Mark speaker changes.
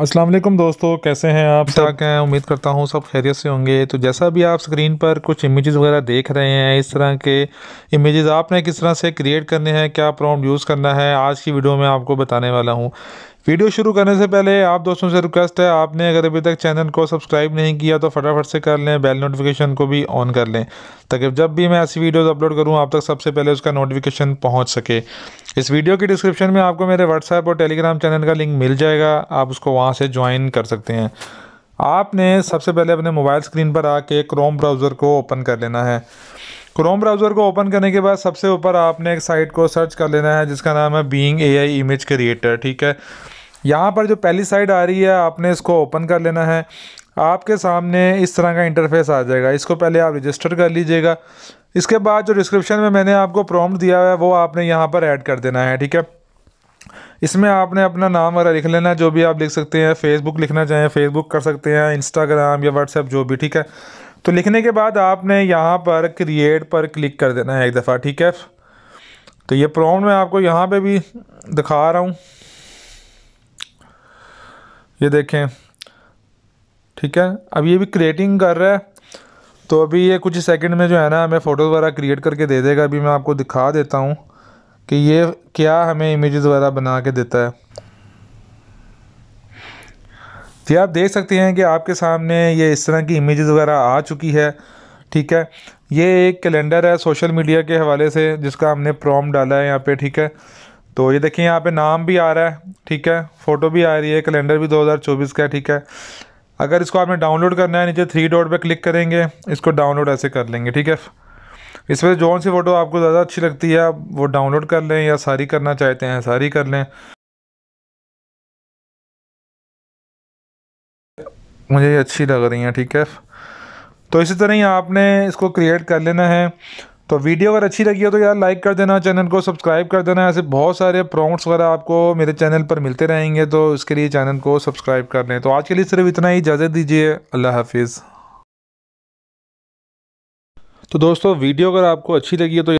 Speaker 1: अस्सलाम वालेकुम दोस्तों कैसे हैं आप सब हैं उम्मीद करता हूँ सब खैरियत से होंगे तो जैसा भी आप स्क्रीन पर कुछ इमेजेस वगैरह देख रहे हैं इस तरह के इमेजेस आपने किस तरह से क्रिएट करने हैं क्या प्रॉम्प्ट यूज़ करना है आज की वीडियो में आपको बताने वाला हूँ वीडियो शुरू करने से पहले आप दोस्तों से रिक्वेस्ट है आपने अगर अभी तक चैनल को सब्सक्राइब नहीं किया तो फटाफट से कर लें बेल नोटिफिकेशन को भी ऑन कर लें ताकि जब भी मैं ऐसी वीडियोस अपलोड करूं आप तक सबसे पहले उसका नोटिफिकेशन पहुंच सके इस वीडियो की डिस्क्रिप्शन में आपको मेरे व्हाट्सएप और टेलीग्राम चैनल का लिंक मिल जाएगा आप उसको वहाँ से ज्वाइन कर सकते हैं आपने सबसे पहले अपने मोबाइल स्क्रीन पर आके क्रोम ब्राउज़र को ओपन कर लेना है क्रोम ब्राउज़र को ओपन करने के बाद सबसे ऊपर आपने एक साइट को सर्च कर लेना है जिसका नाम है ए आई इमेज क्रिएटर ठीक है यहाँ पर जो पहली साइड आ रही है आपने इसको ओपन कर लेना है आपके सामने इस तरह का इंटरफेस आ जाएगा इसको पहले आप रजिस्टर कर लीजिएगा इसके बाद जो डिस्क्रिप्शन में मैंने आपको प्रॉम्प्ट दिया हुआ है वो आपने यहाँ पर ऐड कर देना है ठीक है इसमें आपने अपना नाम वगैरह लिख लेना जो भी आप लिख सकते हैं फेसबुक लिखना चाहें फेसबुक कर सकते हैं इंस्टाग्राम या व्हाट्सएप जो भी ठीक है तो लिखने के बाद आपने यहाँ पर क्रिएट पर क्लिक कर देना है एक दफ़ा ठीक है तो ये प्रॉम्प्ट मैं आपको यहाँ पे भी दिखा रहा हूँ ये देखें ठीक है अब ये भी क्रिएटिंग कर रहा है तो अभी ये कुछ सेकंड में जो है ना हमें फ़ोटो वगैरह क्रिएट करके दे देगा अभी मैं आपको दिखा देता हूँ कि ये क्या हमें इमेजेस वगैरह बना के देता है जी आप देख सकते हैं कि आपके सामने ये इस तरह की इमेज वगैरह आ चुकी है ठीक है ये एक कैलेंडर है सोशल मीडिया के हवाले से जिसका हमने प्रॉम डाला है यहाँ पे ठीक है तो ये देखिए यहाँ पे नाम भी आ रहा है ठीक है फ़ोटो भी आ रही है कैलेंडर भी 2024 का है ठीक है अगर इसको आपने डाउनलोड करना है नीचे थ्री डॉट पे क्लिक करेंगे इसको डाउनलोड ऐसे कर लेंगे ठीक है इस इसमें जो सी फ़ोटो आपको ज़्यादा अच्छी लगती है आप वो डाउनलोड कर लें या सारी करना चाहते हैं सारी कर लें मुझे ये अच्छी लग रही हैं ठीक है तो इसी तरह ही आपने इसको क्रिएट कर लेना है तो वीडियो अगर अच्छी लगी हो तो यार लाइक कर देना चैनल को सब्सक्राइब कर देना ऐसे बहुत सारे प्रॉम्प्ट्स वगैरह आपको मेरे चैनल पर मिलते रहेंगे तो इसके लिए चैनल को सब्सक्राइब कर लें तो आज के लिए सिर्फ इतना ही इजाज़त दीजिए अल्लाह हाफिज़ तो दोस्तों वीडियो अगर आपको अच्छी लगी हो तो